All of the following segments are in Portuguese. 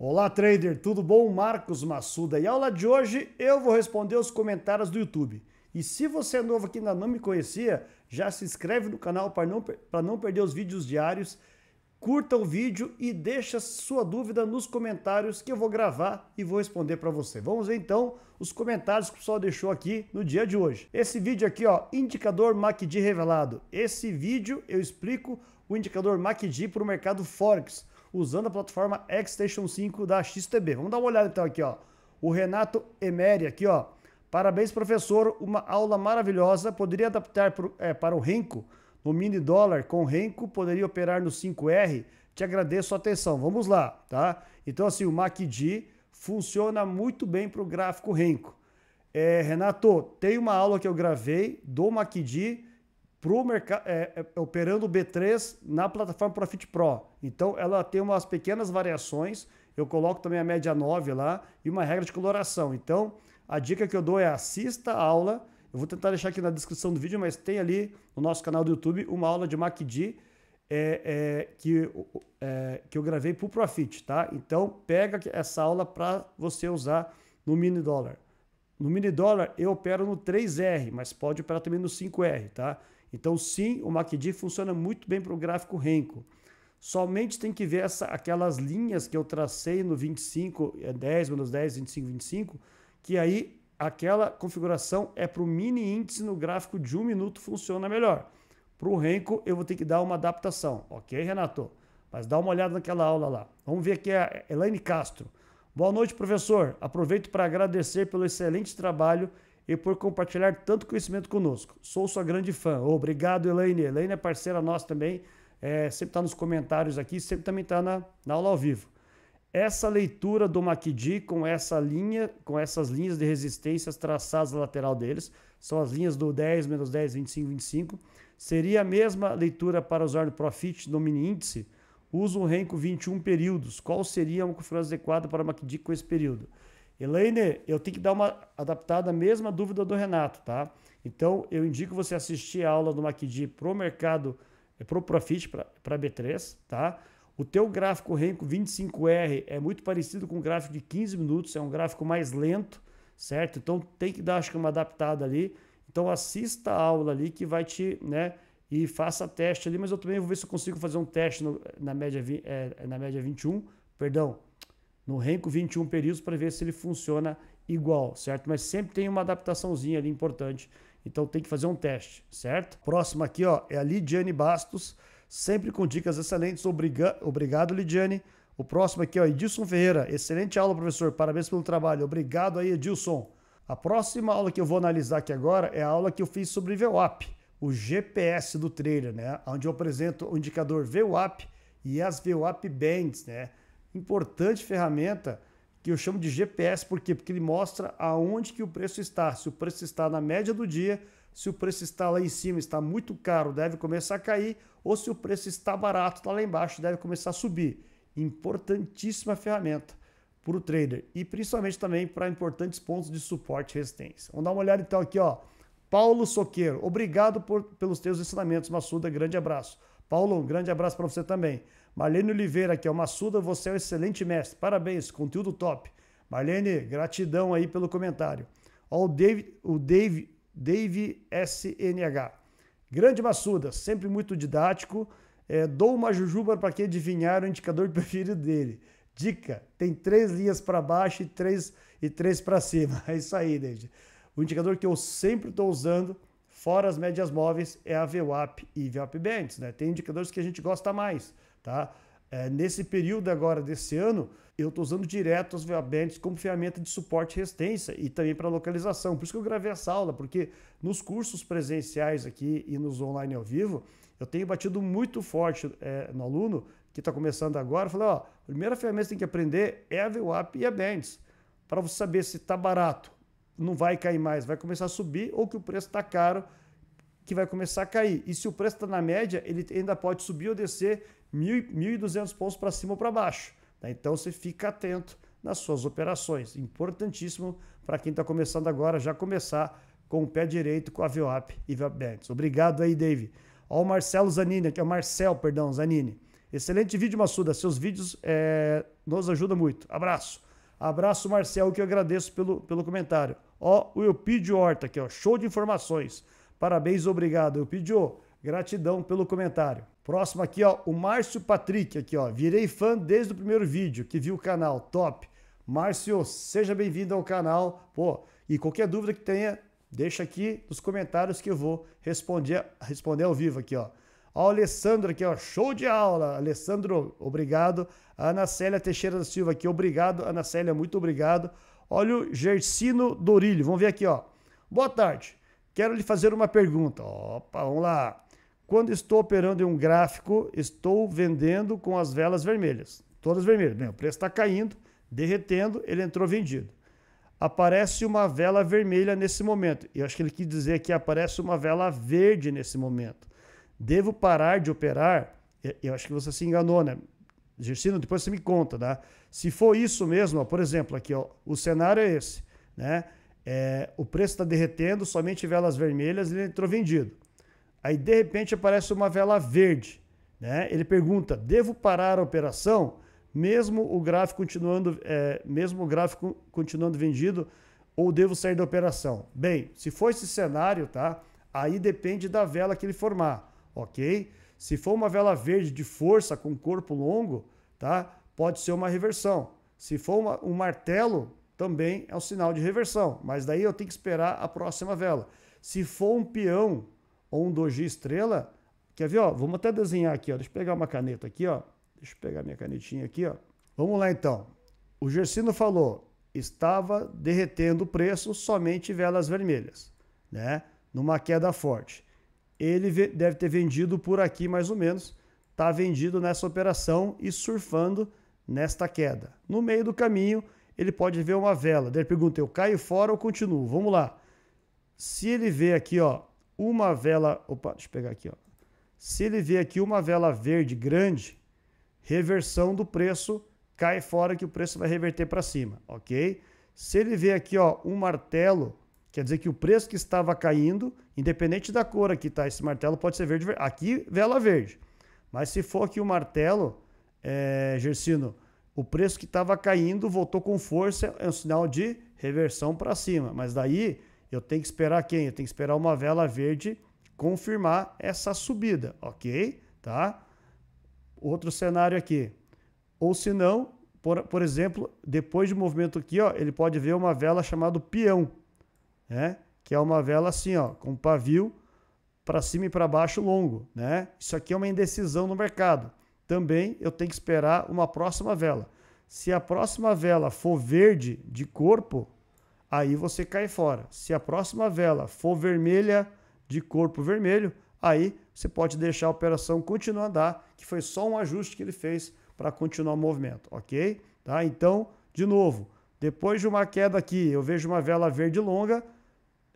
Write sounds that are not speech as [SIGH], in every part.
Olá, trader, tudo bom? Marcos Massuda. E a aula de hoje eu vou responder os comentários do YouTube. E se você é novo aqui e ainda não me conhecia, já se inscreve no canal para não, para não perder os vídeos diários, curta o vídeo e deixa sua dúvida nos comentários que eu vou gravar e vou responder para você. Vamos ver então os comentários que o pessoal deixou aqui no dia de hoje. Esse vídeo aqui, ó, indicador MACD revelado. Esse vídeo eu explico o indicador MACD para o mercado Forex usando a plataforma Xstation 5 da XTB. Vamos dar uma olhada então aqui, ó. O Renato Emery aqui, ó. Parabéns, professor, uma aula maravilhosa. Poderia adaptar pro, é, para o Renko no mini dólar com Renko, poderia operar no 5R. Te agradeço a atenção. Vamos lá, tá? Então, assim, o MACD funciona muito bem para o gráfico Renko. É, Renato, tem uma aula que eu gravei do MACD pro mercado, é, é, operando o B3 na plataforma Profit Pro. Então ela tem umas pequenas variações, eu coloco também a média 9 lá e uma regra de coloração. Então a dica que eu dou é assista a aula, eu vou tentar deixar aqui na descrição do vídeo, mas tem ali no nosso canal do YouTube uma aula de MACD é, é, que, é, que eu gravei para o Profit, tá? Então pega essa aula para você usar no mini dólar. No mini dólar eu opero no 3R, mas pode operar também no 5R, tá? Então, sim, o MACD funciona muito bem para o gráfico Renko. Somente tem que ver essa, aquelas linhas que eu tracei no 25, 10, é menos 10, 25, 25, que aí aquela configuração é para o mini índice no gráfico de um minuto funciona melhor. Para o Renko, eu vou ter que dar uma adaptação. Ok, Renato? Mas dá uma olhada naquela aula lá. Vamos ver aqui a Elaine Castro. Boa noite, professor. Aproveito para agradecer pelo excelente trabalho e por compartilhar tanto conhecimento conosco. Sou sua grande fã. Obrigado, Elaine. Elaine é parceira nossa também, é, sempre está nos comentários aqui, sempre também está na, na aula ao vivo. Essa leitura do MACD com essa linha, com essas linhas de resistências traçadas na lateral deles, são as linhas do 10, menos 10, 25, 25, seria a mesma leitura para usar no Profit no mini índice? Usa um REN com 21 períodos. Qual seria uma configuração adequada para o MACD com esse período? Elaine, eu tenho que dar uma adaptada à mesma dúvida do Renato, tá? Então, eu indico você assistir a aula do MACD pro mercado, eh, pro Profit, para B3, tá? O teu gráfico Renko 25R é muito parecido com o gráfico de 15 minutos, é um gráfico mais lento, certo? Então, tem que dar, acho que, uma adaptada ali. Então, assista a aula ali que vai te, né? E faça teste ali, mas eu também vou ver se eu consigo fazer um teste no, na, média, é, na média 21, perdão, no renco 21 períodos para ver se ele funciona igual, certo? Mas sempre tem uma adaptaçãozinha ali importante, então tem que fazer um teste, certo? Próximo aqui, ó, é a Lidiane Bastos, sempre com dicas excelentes. Obriga Obrigado, Lidiane. O próximo aqui, ó, Edilson Ferreira. Excelente aula, professor. Parabéns pelo trabalho. Obrigado aí, Edilson. A próxima aula que eu vou analisar aqui agora é a aula que eu fiz sobre VWAP, o GPS do trailer, né? Onde eu apresento o indicador VWAP e as VWAP bands, né? importante ferramenta que eu chamo de GPS, por quê? Porque ele mostra aonde que o preço está. Se o preço está na média do dia, se o preço está lá em cima, está muito caro, deve começar a cair, ou se o preço está barato, está lá embaixo, deve começar a subir. Importantíssima ferramenta para o trader e principalmente também para importantes pontos de suporte e resistência. Vamos dar uma olhada então aqui, ó. Paulo Soqueiro, obrigado por, pelos teus ensinamentos, Massuda, grande abraço. Paulo, um grande abraço para você também. Marlene Oliveira, que é uma suda, você é um excelente mestre. Parabéns, conteúdo top. Marlene, gratidão aí pelo comentário. Ó, o Dave, o Dave, Dave SNH. Grande Massuda, sempre muito didático. É, dou uma jujuba para quem adivinhar o indicador [LAUGHS] preferido dele. Dica: tem três linhas para baixo e três, e três para cima. [LAUGHS] É isso aí, David. O indicador que eu sempre estou usando Fora as médias móveis é a VWAP e VWAP Bands, né? Tem indicadores que a gente gosta mais, tá? É, nesse período agora desse ano, eu estou usando direto as VWAP Bands como ferramenta de suporte e resistência e também para localização. Por isso que eu gravei essa aula, porque nos cursos presenciais aqui e nos online ao vivo, eu tenho batido muito forte é, no aluno que está começando agora. Falei, ó, a primeira ferramenta que tem que aprender é a VWAP e a Bands, para você saber se está barato não vai cair mais, vai começar a subir, ou que o preço está caro, que vai começar a cair. E se o preço está na média, ele ainda pode subir ou descer 1.200 pontos para cima ou para baixo. Tá? Então você fica atento nas suas operações. Importantíssimo para quem está começando agora já começar com o pé direito com a VWAP e VWAP Obrigado aí, Dave. Ó, o Marcelo Zanini, que é o Marcel, perdão, Zanini. Excelente vídeo, Massuda. Seus vídeos é, nos ajudam muito. Abraço. Abraço, Marcel, que eu agradeço pelo, pelo comentário. Ó, o Eupidio Horta aqui, ó, show de informações. Parabéns, obrigado, Eupidio. Gratidão pelo comentário. Próximo aqui, ó, o Márcio Patrick aqui, ó. Virei fã desde o primeiro vídeo que viu o canal, top. Márcio, seja bem-vindo ao canal. Pô, e qualquer dúvida que tenha, deixa aqui nos comentários que eu vou responder, responder ao vivo aqui, ó. Ó, Alessandro aqui, ó, show de aula. Alessandro, obrigado. A Ana Célia Teixeira da Silva aqui, obrigado. Ana Célia, muito obrigado. Olha o Gersino Dorilho. Vamos ver aqui, ó. Boa tarde. Quero lhe fazer uma pergunta. Opa, vamos lá. Quando estou operando em um gráfico, estou vendendo com as velas vermelhas. Todas vermelhas. Bem, o preço está caindo, derretendo, ele entrou vendido. Aparece uma vela vermelha nesse momento. Eu acho que ele quis dizer que aparece uma vela verde nesse momento. Devo parar de operar? Eu acho que você se enganou, né? Gersino, depois você me conta, tá? Se for isso mesmo, ó, por exemplo, aqui, ó, o cenário é esse, né? É, o preço está derretendo, somente velas vermelhas, ele entrou vendido. Aí, de repente, aparece uma vela verde, né? Ele pergunta, devo parar a operação? Mesmo o gráfico continuando, é, mesmo o gráfico continuando vendido, ou devo sair da operação? Bem, se for esse cenário, tá? Aí depende da vela que ele formar, ok? Se for uma vela verde de força com corpo longo, tá? pode ser uma reversão. Se for uma, um martelo, também é um sinal de reversão, mas daí eu tenho que esperar a próxima vela. Se for um peão ou um doji estrela, quer ver, ó, vamos até desenhar aqui, ó, deixa eu pegar uma caneta aqui, ó, deixa eu pegar minha canetinha aqui, ó. Vamos lá então. O Gersino falou, estava derretendo o preço somente velas vermelhas, né? Numa queda forte. Ele deve ter vendido por aqui mais ou menos, Está vendido nessa operação e surfando nesta queda. No meio do caminho, ele pode ver uma vela. Daí ele pergunta: eu caio fora ou continuo? Vamos lá. Se ele vê aqui, ó, uma vela. Opa, deixa eu pegar aqui, ó. Se ele vê aqui uma vela verde grande, reversão do preço, cai fora que o preço vai reverter para cima, ok? Se ele vê aqui, ó, um martelo, quer dizer que o preço que estava caindo, independente da cor aqui, tá? Esse martelo pode ser verde, aqui vela verde. Mas se for aqui o um martelo, é, Gersino, o preço que estava caindo voltou com força, é um sinal de reversão para cima. Mas daí eu tenho que esperar quem? Eu tenho que esperar uma vela verde confirmar essa subida, ok? Tá? Outro cenário aqui. Ou se não, por, por exemplo, depois de movimento aqui, ó, ele pode ver uma vela chamada peão, né? Que é uma vela assim, ó, com pavio para cima e para baixo longo, né? Isso aqui é uma indecisão no mercado também eu tenho que esperar uma próxima vela. Se a próxima vela for verde de corpo, aí você cai fora. Se a próxima vela for vermelha de corpo vermelho, aí você pode deixar a operação continuar a que foi só um ajuste que ele fez para continuar o movimento, ok? Tá? Então, de novo, depois de uma queda aqui, eu vejo uma vela verde longa,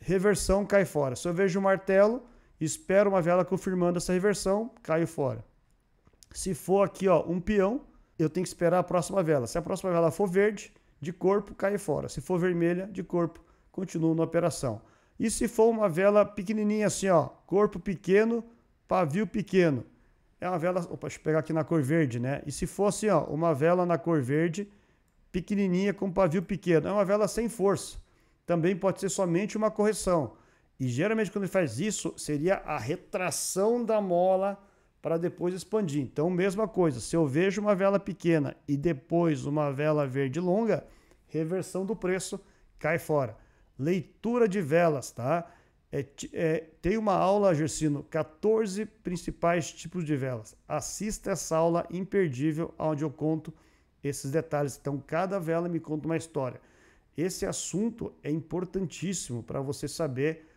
reversão cai fora. Se eu vejo um martelo, espero uma vela confirmando essa reversão, caio fora. Se for aqui, ó, um peão, eu tenho que esperar a próxima vela. Se a próxima vela for verde, de corpo, cai fora. Se for vermelha, de corpo, continua na operação. E se for uma vela pequenininha assim, ó, corpo pequeno, pavio pequeno, é uma vela, opa, deixa eu pegar aqui na cor verde, né? E se fosse, assim, ó, uma vela na cor verde, pequenininha com pavio pequeno, é uma vela sem força. Também pode ser somente uma correção. E geralmente quando ele faz isso, seria a retração da mola para depois expandir. Então, mesma coisa, se eu vejo uma vela pequena e depois uma vela verde longa, reversão do preço, cai fora. Leitura de velas, tá? É, é, tem uma aula, Gersino, 14 principais tipos de velas. Assista essa aula imperdível, onde eu conto esses detalhes. Então, cada vela me conta uma história. Esse assunto é importantíssimo para você saber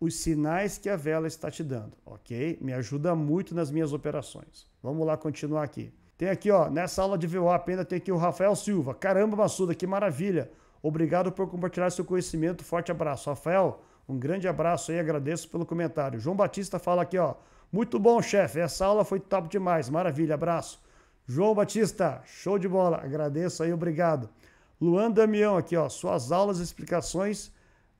os sinais que a vela está te dando, ok? Me ajuda muito nas minhas operações. Vamos lá continuar aqui. Tem aqui, ó, nessa aula de VWAP ainda tem aqui o Rafael Silva. Caramba, Massuda, que maravilha! Obrigado por compartilhar seu conhecimento. Forte abraço. Rafael, um grande abraço aí, agradeço pelo comentário. João Batista fala aqui, ó. Muito bom, chefe. Essa aula foi top demais. Maravilha, abraço. João Batista, show de bola. Agradeço aí, obrigado. Luan Damião aqui, ó. Suas aulas e explicações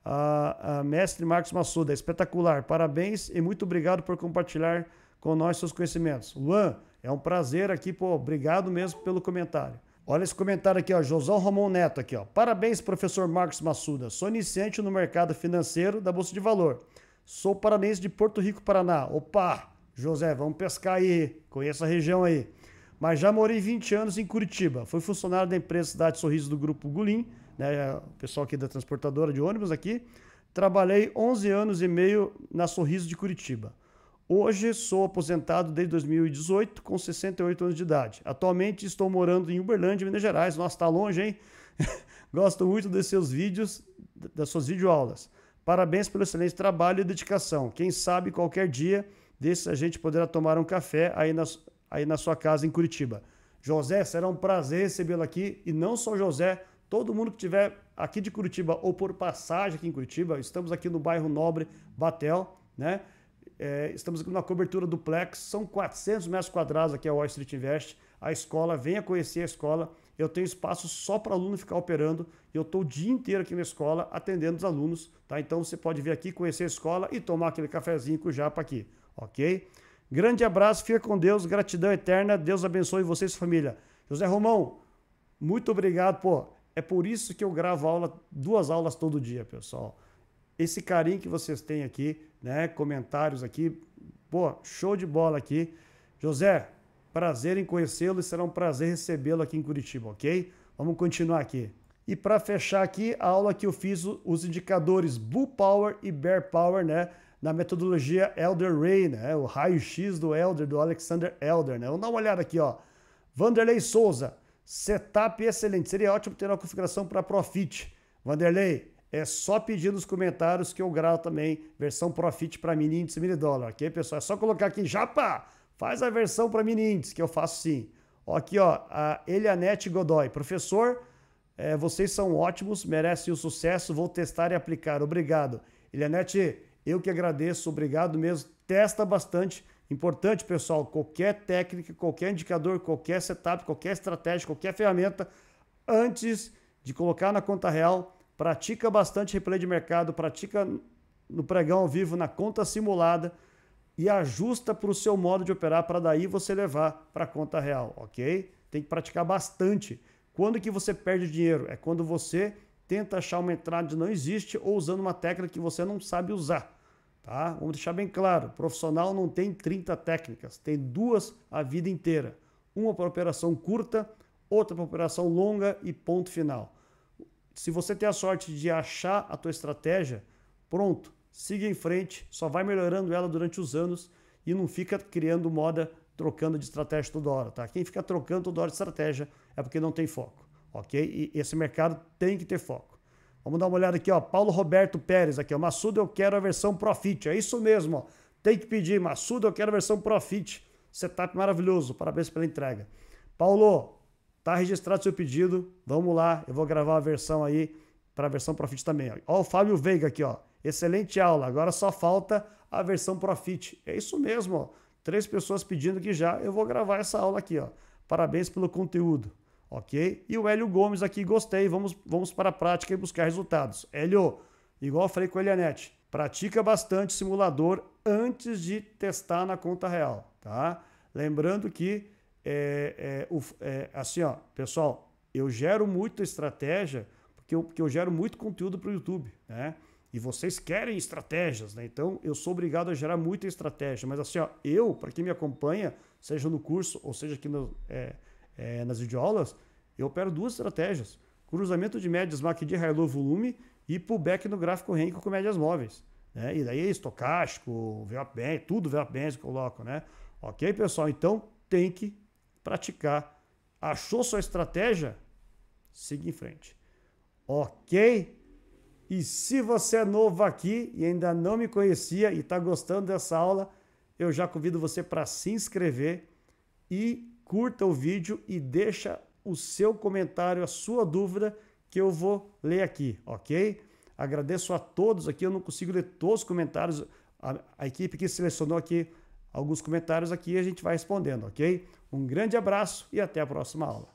a, a mestre Marcos Massuda, espetacular, parabéns e muito obrigado por compartilhar com nós seus conhecimentos. Luan, é um prazer aqui, pô, obrigado mesmo pelo comentário. Olha esse comentário aqui, ó, Josão Romão Neto aqui, ó. Parabéns, professor Marcos Massuda. Sou iniciante no mercado financeiro da Bolsa de Valor. Sou paranense de Porto Rico, Paraná. Opa, José, vamos pescar aí. Conheço a região aí. Mas já morei 20 anos em Curitiba. Fui funcionário da empresa Cidade Sorriso do Grupo Gulim né, o pessoal aqui da transportadora de ônibus aqui. Trabalhei 11 anos e meio na Sorriso de Curitiba. Hoje sou aposentado desde 2018, com 68 anos de idade. Atualmente estou morando em Uberlândia, Minas Gerais. Nossa, tá longe, hein? [LAUGHS] Gosto muito dos seus vídeos, das suas videoaulas. Parabéns pelo excelente trabalho e dedicação. Quem sabe qualquer dia desse a gente poderá tomar um café aí na, aí na sua casa em Curitiba. José, será um prazer recebê-lo aqui e não só José, Todo mundo que tiver aqui de Curitiba ou por passagem aqui em Curitiba, estamos aqui no bairro Nobre Batel, né? É, estamos aqui na cobertura duplex, são 400 metros quadrados aqui a Wall Street Invest. A escola, venha conhecer a escola. Eu tenho espaço só para aluno ficar operando e eu estou o dia inteiro aqui na escola atendendo os alunos, tá? Então você pode vir aqui conhecer a escola e tomar aquele cafezinho com o Japa aqui, ok? Grande abraço, fica com Deus, gratidão eterna, Deus abençoe vocês, família. José Romão, muito obrigado, pô. É por isso que eu gravo aula, duas aulas todo dia, pessoal. Esse carinho que vocês têm aqui, né? Comentários aqui. Pô, show de bola aqui. José, prazer em conhecê-lo e será um prazer recebê-lo aqui em Curitiba, ok? Vamos continuar aqui. E para fechar aqui a aula que eu fiz os indicadores Bull Power e Bear Power, né? Na metodologia Elder Ray, né? O raio-x do Elder, do Alexander Elder, né? Vamos dar uma olhada aqui, ó. Vanderlei Souza, Setup excelente. Seria ótimo ter uma configuração para Profit. Vanderlei, é só pedir nos comentários que eu gravo também versão Profit para mini índice mini dólar, ok, pessoal? É só colocar aqui, Japa, faz a versão para mini índice, que eu faço sim. Ó, aqui, ó, a Elianete Godoy. Professor, é, vocês são ótimos, merecem o sucesso, vou testar e aplicar. Obrigado. Elianete, eu que agradeço, obrigado mesmo. Testa bastante Importante, pessoal, qualquer técnica, qualquer indicador, qualquer setup, qualquer estratégia, qualquer ferramenta, antes de colocar na conta real, pratica bastante replay de mercado, pratica no pregão ao vivo, na conta simulada e ajusta para o seu modo de operar para daí você levar para a conta real, ok? Tem que praticar bastante. Quando que você perde dinheiro? É quando você tenta achar uma entrada que não existe ou usando uma técnica que você não sabe usar. Tá? Vamos deixar bem claro: profissional não tem 30 técnicas, tem duas a vida inteira. Uma para operação curta, outra para operação longa e ponto final. Se você tem a sorte de achar a tua estratégia, pronto, siga em frente, só vai melhorando ela durante os anos e não fica criando moda trocando de estratégia toda hora, tá? Quem fica trocando toda hora de estratégia é porque não tem foco, ok? E esse mercado tem que ter foco. Vamos dar uma olhada aqui, ó. Paulo Roberto Pérez aqui, ó. Massudo, eu quero a versão Profit. É isso mesmo, ó. Tem que pedir, Massudo, eu quero a versão Profit. Setup maravilhoso. Parabéns pela entrega. Paulo, tá registrado seu pedido. Vamos lá, eu vou gravar a versão aí para a versão Profit também. Ó. ó, o Fábio Veiga aqui, ó. Excelente aula. Agora só falta a versão Profit. É isso mesmo, ó. Três pessoas pedindo que já eu vou gravar essa aula aqui, ó. Parabéns pelo conteúdo ok? E o Hélio Gomes aqui, gostei, vamos, vamos para a prática e buscar resultados. Hélio, igual eu falei com a Elianete, pratica bastante simulador antes de testar na conta real, tá? Lembrando que, é, é, é, assim, ó, pessoal, eu gero muita estratégia porque eu, porque eu gero muito conteúdo para o YouTube, né? E vocês querem estratégias, né? Então eu sou obrigado a gerar muita estratégia. Mas assim, ó, eu, para quem me acompanha, seja no curso ou seja aqui no, é, é, nas videoaulas, eu opero duas estratégias. Cruzamento de médias MACD High-Low Volume e pullback no gráfico Renko com médias móveis. Né? E daí é estocástico, VWAP tudo VWAP Band eu coloco, né? Ok, pessoal? Então tem que praticar. Achou sua estratégia? Siga em frente. Ok? E se você é novo aqui e ainda não me conhecia e está gostando dessa aula, eu já convido você para se inscrever e curta o vídeo e deixa o seu comentário, a sua dúvida que eu vou ler aqui, ok? Agradeço a todos aqui, eu não consigo ler todos os comentários, a, a equipe que selecionou aqui alguns comentários aqui a gente vai respondendo, ok? Um grande abraço e até a próxima aula.